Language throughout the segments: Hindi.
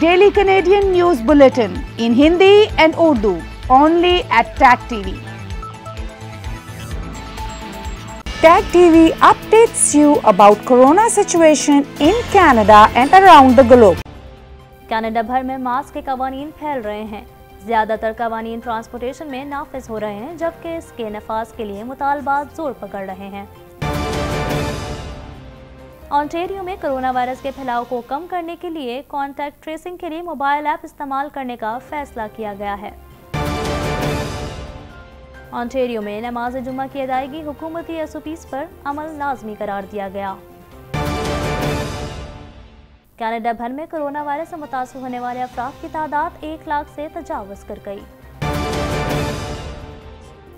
Daily Canadian news bulletin in Hindi and Urdu only at Tag TV Tag TV updates you about corona situation in Canada and around the globe Canada भर में मास्क के कवानीन फैल रहे हैं ज़्यादातर कवानीन ट्रांसपोर्टेशन में नाफिज हो रहे हैं जबकि इसके नफाज के लिए मुतालबात जोर पकड़ रहे हैं ऑन्टेरियो में कोरोना वायरस के फैलाव को कम करने के लिए कॉन्टैक्ट ट्रेसिंग के लिए मोबाइल ऐप इस्तेमाल करने का फैसला किया गया है ऑन्टेरियो में नमाज जुम्मा की अदायगी हुकूमती एस ओ पीज पर अमल लाजमी करार दिया गया कनाडा भर में कोरोना वायरस से मुतासर होने वाले अफराद की तादाद एक लाख से तजावज कर गई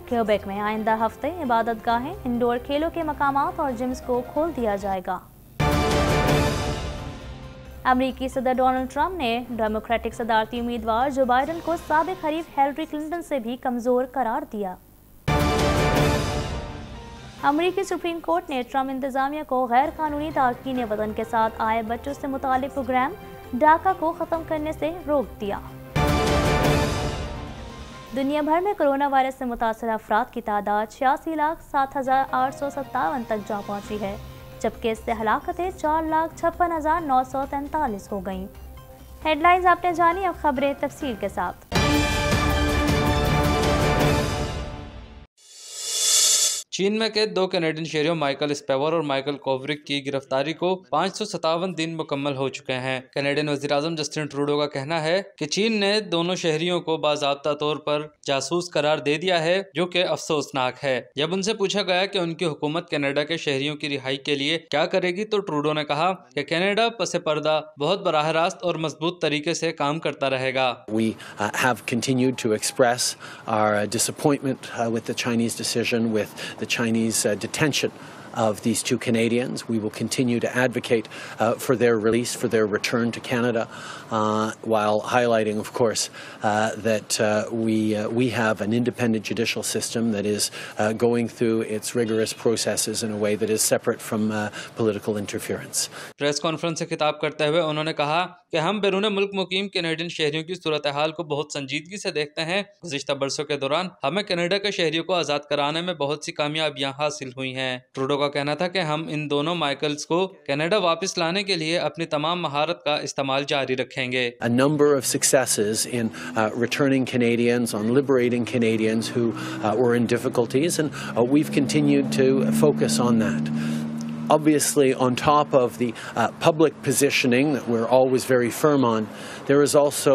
क्योबेक में आइंदा हफ्ते इबादत गाहें इंडोर खेलों के मकाम और जिम्स को खोल दिया जाएगा अमरीकी सदर डोनाल्ड ट्रंप ने डेमोक्रेटिक सदारती उम्मीदवार जो बाइडन को सबक हरीफ हेलरी क्लिंटन से भी कमज़ोर करार दिया अमरीकी सुप्रीम कोर्ट ने ट्रंप इंतजामिया को गैर कानूनी तारकिन वतन के साथ आए बच्चों से मुतल प्रोग्राम डाका को ख़त्म करने से रोक दिया दुनिया भर में कोरोना वायरस से मुतासर अफराद की तादाद छियासी लाख सात हज़ार आठ सौ सत्तावन तक जा पहुंची है जबकि इससे हलाकतें चार लाख छप्पन हज़ार नौ सौ तैंतालीस हो गईं हेडलाइंस आपने जानी अब खबरें तफसील के साथ चीन में कैद दो कैनेडियन शहरियों माइकल स्पेवर और माइकल कोवरिक की गिरफ्तारी को पाँच दिन मुकम्मल हो चुके हैं कनेडियन वजीर जस्टिन ट्रूडो का कहना है कि चीन ने दोनों शहरियों को बाबा तौर पर जासूस करार दे दिया है जो कि अफसोसनाक है जब उनसे पूछा गया कि उनकी हुकूमत कनाडा के शहरियों की रिहाई के लिए क्या करेगी तो ट्रूडो ने कहा कि कनाडा पसे पर्दा बहुत बराह रास्त और मजबूत तरीके से काम करता रहेगा We uh, have continued to express our uh, disappointment uh, with the Chinese decision with the Chinese uh, detention of these two Canadians. We will continue to advocate uh, for their release, for their return to Canada, uh, while highlighting, of course, uh, that uh, we, uh, we have an independent judicial system that is uh, going through its rigorous processes in a way that is separate from political interference. Press conference से खिताब करते हुए उन्होंने कहा कि हम बैरून मुल्क मुकीम कैनेडियन शहरियों की सूरत हाल को बहुत संजीदगी से देखते हैं गुजशत बरसों के दौरान हमें कनाडा के शहरियों को आज़ाद कराने में बहुत सी कामयाबियां हासिल हुई हैं का कहना था कि हम इन दोनों माइकल्स को कनाडा वापस लाने के लिए अपनी तमाम महारत का इस्तेमाल जारी रखेंगे A number of successes in uh, returning Canadians on liberating Canadians who uh, were in difficulties and uh, we've continued to focus on that. obviously, on top of the uh, public positioning that we're always very firm on, there is also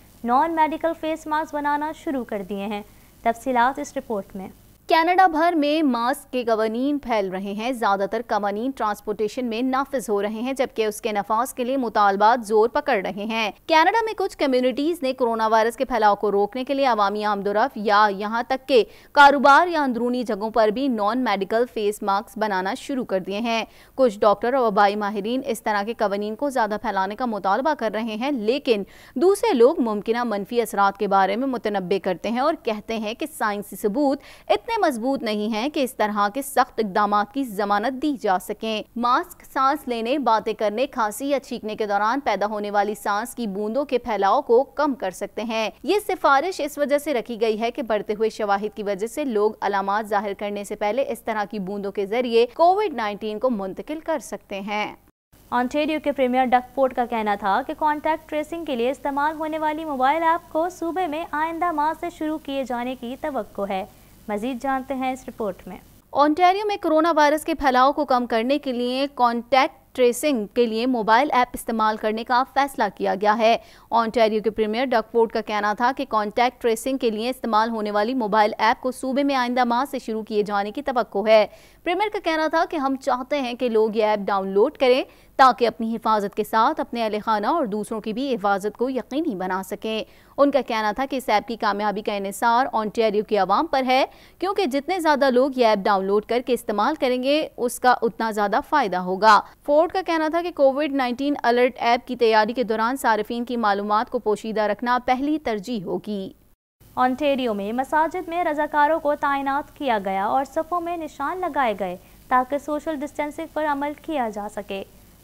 non medical face mask बनाना शुरू कर दिए हैं तफसीत इस रिपोर्ट में कनाडा भर में मास्क के कवानीन फैल रहे हैं ज़्यादातर कवानीन ट्रांसपोर्टेशन में नाफिज हो रहे हैं जबकि उसके नफाज के लिए मुतालबात जोर पकड़ रहे हैं कनाडा में कुछ कम्युनिटीज़ ने कोरोना वायरस के फैलाव को रोकने के लिए अवामी आमदोरफ या यहाँ तक के कारोबार या अंदरूनी जगहों पर भी नॉन मेडिकल फेस मास्क बनाना शुरू कर दिए हैं कुछ डॉक्टर और वबाई माहरीन इस तरह के कवानीन को ज़्यादा फैलाने का मुतालबा कर रहे हैं लेकिन दूसरे लोग मुमकिन मनफी असरा के बारे में मुतनबे करते हैं और कहते हैं कि साइंसी सबूत इतने मजबूत नहीं है कि इस तरह के सख्त इकदाम की जमानत दी जा सके मास्क सांस लेने बातें करने खांसी या छींकने के दौरान पैदा होने वाली सांस की बूंदों के फैलाव को कम कर सकते हैं ये सिफारिश इस वजह से रखी गई है कि बढ़ते हुए शवाहिद की वजह से लोग अलामत जाहिर करने से पहले इस तरह की बूंदों के जरिए कोविड नाइन्टीन को मुंतकिल कर सकते हैं ऑन्टेरियो के प्रीमियर डकपोर्ट का कहना था कि कॉन्टैक्ट ट्रेसिंग के लिए इस्तेमाल होने वाली मोबाइल ऐप को सूबे में आइंदा माह से शुरू किए जाने की तो है मजीद जानते हैं इस रिपोर्ट में ओंटारियो में कोरोना वायरस के फैलाव को कम करने के लिए कॉन्टैक्ट ट्रेसिंग के लिए मोबाइल ऐप इस्तेमाल करने का फैसला किया गया है ऑन्टेरियो के प्रीमियर फोर्ड का कहना था कि कॉन्टैक्ट ट्रेसिंग के लिए इस्तेमाल होने वाली मोबाइल ऐप को सूबे में आइंदा माह से शुरू किए जाने की तो है प्रीमियर का कहना था कि हम चाहते हैं कि लोग ये ऐप डाउनलोड करें ताकि अपनी हिफाजत के साथ अपने अहल खाना और दूसरों की भी हिफाजत को यकीनी बना सकें उनका कहना था कि इस ऐप की कामयाबी का इसार ऑनटेरियो की आवाम पर है क्योंकि जितने ज़्यादा लोग ये ऐप डाउनलोड करके इस्तेमाल करेंगे उसका उतना ज़्यादा फ़ायदा होगा फोर्ड का कहना था कि कोविड नाइन्टीन अलर्ट ऐप की तैयारी के दौरान सार्फिन की मालूम को पोशीदा रखना पहली तरजीह होगी ऑनटेरियो में मसाजिद में रजाकारों को तैनात किया गया और सफ़ों में निशान लगाए गए ताकि सोशल डिस्टेंसिंग पर अमल किया जा सके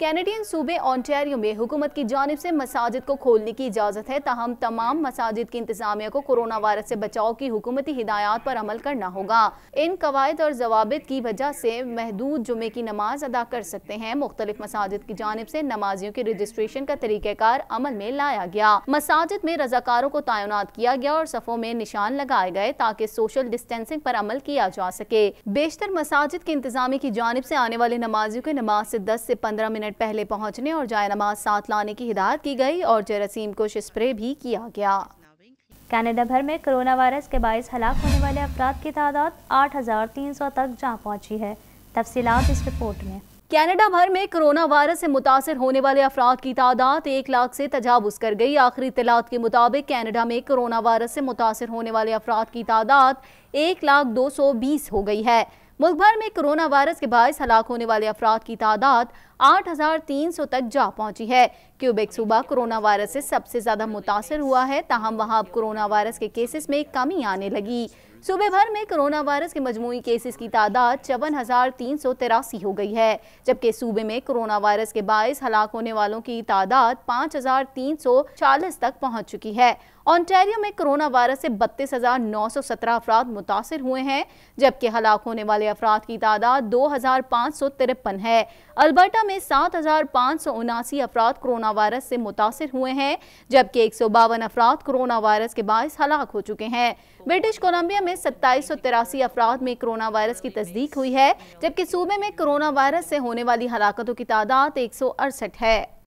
कैनेडियन सूबे ऑन्टेरियो में हुकूमत की जानब से मसाजिद को खोलने की इजाज़त है तहम तमाम मसाजिद की इंतजामिया को कोरोना वायरस से बचाव की हुकूमती हिदायत पर अमल करना होगा इन कवायद और जवाबित की वजह से महदूद जुमे की नमाज अदा कर सकते हैं मुख्तलिफ मसाजिद की जानब से नमाजियों की रजिस्ट्रेशन का तरीक़ार अमल में लाया गया मसाजिद में रजाकारों को तैनात किया गया और सफ़ों में निशान लगाए गए ताकि सोशल डिस्टेंसिंग पर अमल किया जा सके बेशतर मसाजिद के इंतजामी की जानब से आने वाले नमाजियों के नमाज से दस से पंद्रह मिनट मिनट पहले पहुंचने और जाय नमाज साथ लाने की हिदायत की गई और जरासीम को स्प्रे भी किया गया कनाडा भर में कोरोना वायरस के बायस हलाक होने वाले अफराद की तादाद 8,300 तक जा पहुंची है तफसीत इस रिपोर्ट में कनाडा भर में कोरोना वायरस से मुतासर होने वाले अफराद की तादाद एक लाख से तजावज़ कर गई आखिरी इतलात के मुताबिक कनाडा में कोरोना वायरस से मुतासर होने वाले अफराद की तादाद एक लाख दो सौ बीस हो गई है मुल्क भर में कोरोना वायरस के बायस हलाक होने वाले अफराद की तादाद 8,300 तक जा पहुंची है क्यूबेक सूबा कोरोना वायरस से सबसे ज़्यादा मुतासर हुआ है तहम वहां अब कोरोना वायरस के केसेस में कमी आने लगी सूबे भर में कोरोना वायरस के मजमू केसेस की तादाद चौवन हजार तीन सौ तिरासी हो गई है जबकि सूबे में कोरोना वायरस के बायस हलाक होने वालों की तादाद पाँच हजार तीन सौ चालीस तक पहुँच चुकी है ऑन्टेरियो में कोरोना वायरस से बत्तीस हजार नौ सौ सत्रह अफराद मुतासर हुए हैं जबकि हलाक होने वाले अफराद की तादाद दो हजार पाँच सौ तिरपन है अल्बर्टा में सात हजार पाँच सौ उनासी अफराद कोरोना वायरस से मुतासर हुए हैं जबकि एक सौ बावन अफराद कोरोना वायरस के बायस हलाक हो चुके हैं ब्रिटिश कोलंबिया में सत्ताईस सौ तिरासी अफराद में कोरोना वायरस की तस्दीक हुई है जबकि सूबे में कोरोना वायरस से होने वाली हलाकतों की तादाद एक सौ अड़सठ है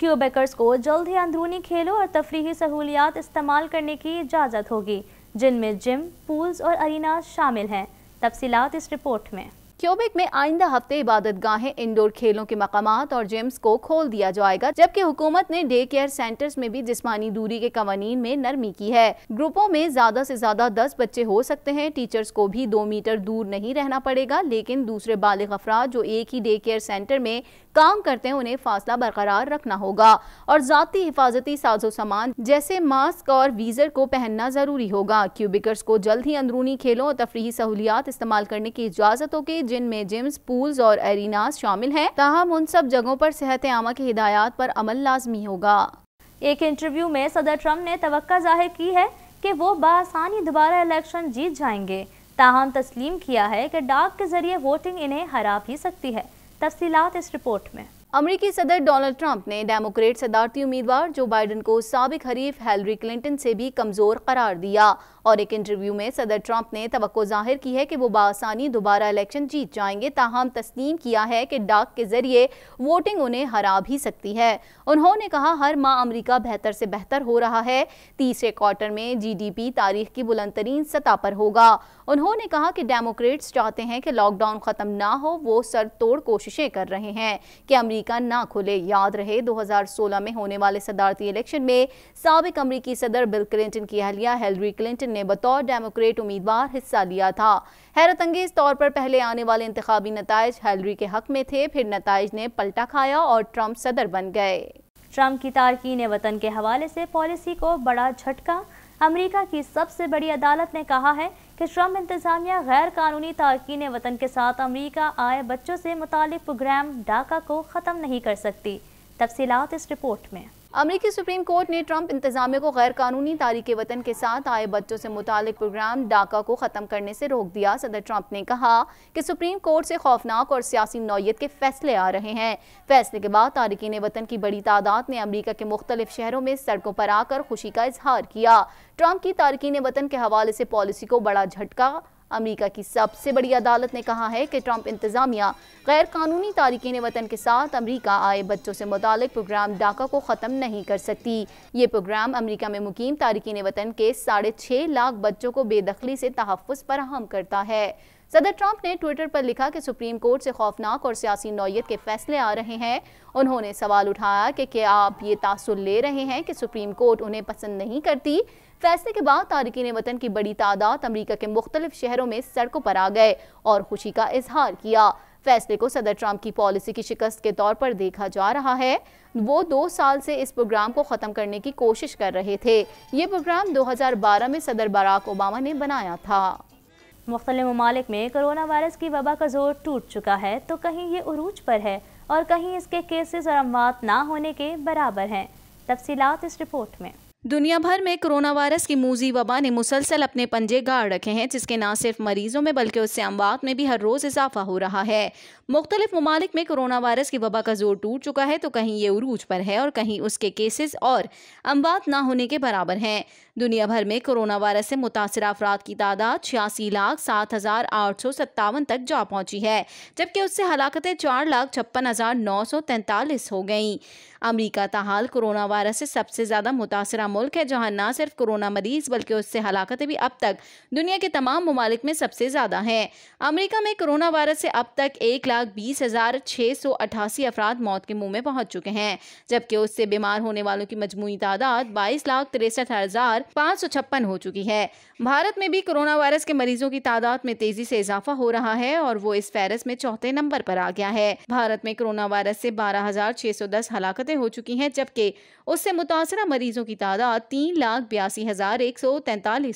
क्यूबेकर्स को जल्द ही अंदरूनी खेलों और तफरी सहूलियात इस्तेमाल करने की इजाज़त होगी जिनमें जिम पूल्स और अरीना शामिल हैं तफसीत इस रिपोर्ट में क्यूबेक में आइंदा हफ्ते इबादत गाहें इंडोर खेलों के मकाम और जिम्स को खोल दिया जाएगा जबकि हुकूमत ने डे केयर सेंटर्स में भी जिसमानी दूरी के कवानीन में नरमी की है ग्रुपों में ज्यादा से ज्यादा दस बच्चे हो सकते हैं टीचर्स को भी दो मीटर दूर नहीं रहना पड़ेगा लेकिन दूसरे बालिग अफराद जो एक ही डे केयर सेंटर में काम करते हैं उन्हें फासला बरकरार रखना होगा और जाती हिफाजती साजो सामान जैसे मास्क और वीजर को पहनना जरूरी होगा क्यूबिकर्स को जल्द ही अंदरूनी खेलों और तफरी सहूलियात इस्तेमाल करने की इजाजत होगी जिनमें जिम्स पूल्स और एरिनास शामिल हैं ताहम उन सब जगहों पर सेहत आमा की हिदायत पर अमल लाजमी होगा एक इंटरव्यू में सदर ट्रम्प ने तो जाहिर की है कि वो बसानी दोबारा इलेक्शन जीत जाएंगे ताहम तस्लीम किया है कि डाक के जरिए वोटिंग इन्हें हरा भी सकती है तफसीत इस रिपोर्ट में अमरीकी सदर डोनाल्ड ट्रंप ने डेमोक्रेट सदारती उम्मीदवार जो बाइडन को सबक हरीफ हेलरी क्लिंटन से भी कमज़ोर करार दिया और एक इंटरव्यू में सदर ट्रंप ने तो जाहिर की है कि वो बासानी दोबारा इलेक्शन जीत जाएंगे ताहम तस्लीम किया है कि डाक के जरिए वोटिंग उन्हें हरा भी सकती है उन्होंने कहा हर माह अमरीका बेहतर से बेहतर हो रहा है तीसरे क्वार्टर में पी तारीख की बुलंद तरीन सतह पर होगा उन्होंने कहा कि डेमोक्रेट्स चाहते हैं कि लॉकडाउन ख़त्म ना हो वो सर तोड़ कोशिशें कर रहे हैं कि अमरीका ना खुले याद रहे 2016 में होने वाले सदारती इलेक्शन में सबक अमरीकी सदर बिल क्लिंटन की अहलिया हेलरी क्लिंटन ने बतौर डेमोक्रेट उम्मीदवार हिस्सा लिया था हैरत अंगेज तौर पर पहले आने वाले इंतबी नतज हेलरी के हक में थे फिर नतज ने पलटा खाया और ट्रंप सदर बन गए ट्रंप की तारकिन वतन के हवाले से पॉलिसी को बड़ा झटका अमेरिका की सबसे बड़ी अदालत ने कहा है कि श्रम इंतजामिया गैर कानूनी तारकिन वतन के साथ अमेरिका आए बच्चों से मुतल प्रोग्राम डाका को ख़त्म नहीं कर सकती तफसीत इस रिपोर्ट में अमरीकी सुप्रीम कोर्ट ने ट्रंप इंतजामिया को गैर कानूनी तारीख वतन के साथ आए बच्चों से मुतल प्रोग्राम डाका को ख़त्म करने से रोक दिया सदर ट्रंप ने कहा कि सुप्रीम कोर्ट से खौफनाक और सियासी नौीयत के फैसले आ रहे हैं फैसले के बाद तारकिन वतन की बड़ी तादाद ने अमरीका के मुख्तलिफ शहरों में सड़कों पर आकर खुशी का इजहार किया ट्रंप की तारकिन वतन के हवाले से पॉलिसी को बड़ा झटका अमेरिका की सबसे बड़ी अदालत ने कहा है कि ट्रंप इंतजामिया गैर कानूनी तारकिन वतन के साथ अमेरिका आए बच्चों से मुतल प्रोग्राम डाका को ख़त्म नहीं कर सकती ये प्रोग्राम अमेरिका में मुकीम तारकिन वतन के साढ़े छः लाख बच्चों को बेदखली से तहफ़ फराहम करता है सदर ट्रंप ने ट्विटर पर लिखा कि सुप्रीम कोर्ट से खौफनाक और सियासी नौीय के फैसले आ रहे हैं उन्होंने सवाल उठाया कि क्या आप ये तासुर ले रहे हैं कि सुप्रीम कोर्ट उन्हें पसंद नहीं करती फैसले के बाद तारकिन वतन की बड़ी तादाद अमरीका के मुख्तलिफ शहरों में सड़कों पर आ गए और खुशी का इजहार किया फैसले को सदर ट्रंप की पॉलिसी की शिकस्त के तौर पर देखा जा रहा है वो दो साल से इस प्रोग्राम को ख़त्म करने की कोशिश कर रहे थे ये प्रोग्राम 2012 में सदर बराक ओबामा ने बनाया था मुख्तलि ममालिक में कोरोना वायरस की वबा का जोर टूट चुका है तो कहीं ये अरूज पर है और कहीं इसके केसेस और अमवात ना होने के बराबर हैं तफसीत इस रिपोर्ट में दुनिया भर में कोरोना वायरस की मूजी वबा ने मुसलसल अपने पंजे गाड़ रखे हैं जिसके न सिर्फ मरीजों में बल्कि उससे अमवात में भी हर रोज़ इजाफा हो रहा है मुख्तलिफ ममालिक में कोरोना वायरस की वबा का जोर टूट चुका है तो कहीं ये उरूज पर है और कहीं उसके केसेस और अमवात ना होने के बराबर हैं दुनिया भर में कोरोना वायरस से मुतासर अफराद की तादाद छियासी लाख सात हज़ार आठ सौ सत्तावन तक जा पहुंची है जबकि उससे हलाकतें चार लाख छप्पन हज़ार नौ सौ तैंतालीस हो गई अमरीका तहाल कोरोना वायरस से सबसे ज़्यादा मुतासर मुल्क है जहाँ न सिर्फ कोरोना मरीज बल्कि उससे हलाकतें भी अब तक दुनिया के तमाम ममालिक में सबसे ज़्यादा हैं अमरीका में कोरोना वायरस से अब तक एक लाख बीस हज़ार छः सौ अठासी अफराद मौत के मुँह में पहुँच चुके हैं जबकि उससे बीमार होने वालों की मजमू तादाद बाईस लाख तिरसठ हज़ार पाँच हो चुकी है भारत में भी कोरोना वायरस के मरीजों की तादाद में तेजी से इजाफा हो रहा है और वो इस फहरस्त में चौथे नंबर पर आ गया है भारत में कोरोना वायरस से 12,610 हलाकतें हो चुकी हैं जबकि उससे मुतासरा मरीजों की तादाद तीन लाख बयासी हजार एक सौ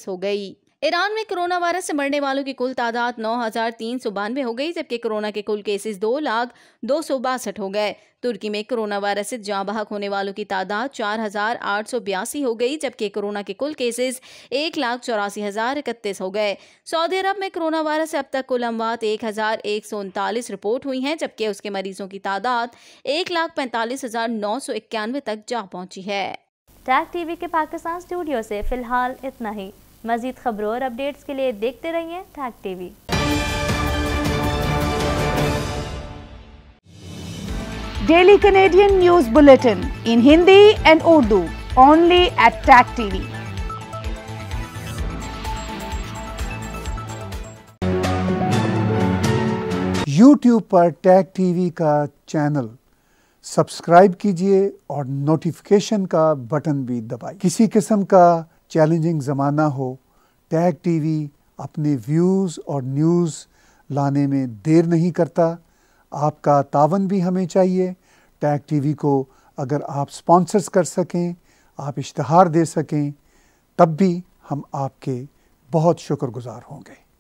हो गई ईरान में कोरोना वायरस से मरने वालों की कुल तादाद नौ हजार तीन सौ बानवे हो गई जबकि कोरोना के कुल केसेस दो लाख दो सौ बासठ हो गए तुर्की में कोरोना वायरस से जहाँ बहक होने वालों की तादाद चार हजार आठ सौ बयासी हो गई जबकि कोरोना के कुल केसेस एक लाख चौरासी हजार इकतीस हो गए सऊदी अरब में कोरोना वायरस से अब तक कुल अमवात एक हजार एक सौ उनतालीस रिपोर्ट हुई हैं जबकि उसके मरीजों की तादाद एक लाख पैंतालीस हजार नौ सौ इक्यानवे तक जा पहुंची है टैग टीवी के पाकिस्तान स्टूडियो से फिलहाल इतना ही मजीद खबरों और अपडेट्स के लिए देखते रहिए Tag TV daily Canadian news bulletin in Hindi and Urdu only at Tag TV YouTube पर टैग टीवी का चैनल सब्सक्राइब कीजिए और नोटिफिकेशन का बटन भी दबाइए किसी किस्म का चैलेंजिंग ज़माना हो टैग टीवी अपने व्यूज़ और न्यूज़ लाने में देर नहीं करता आपका तावन भी हमें चाहिए टैग टीवी को अगर आप स्पॉन्सर्स कर सकें आप इश्तहार दे सकें तब भी हम आपके बहुत शुक्रगुजार होंगे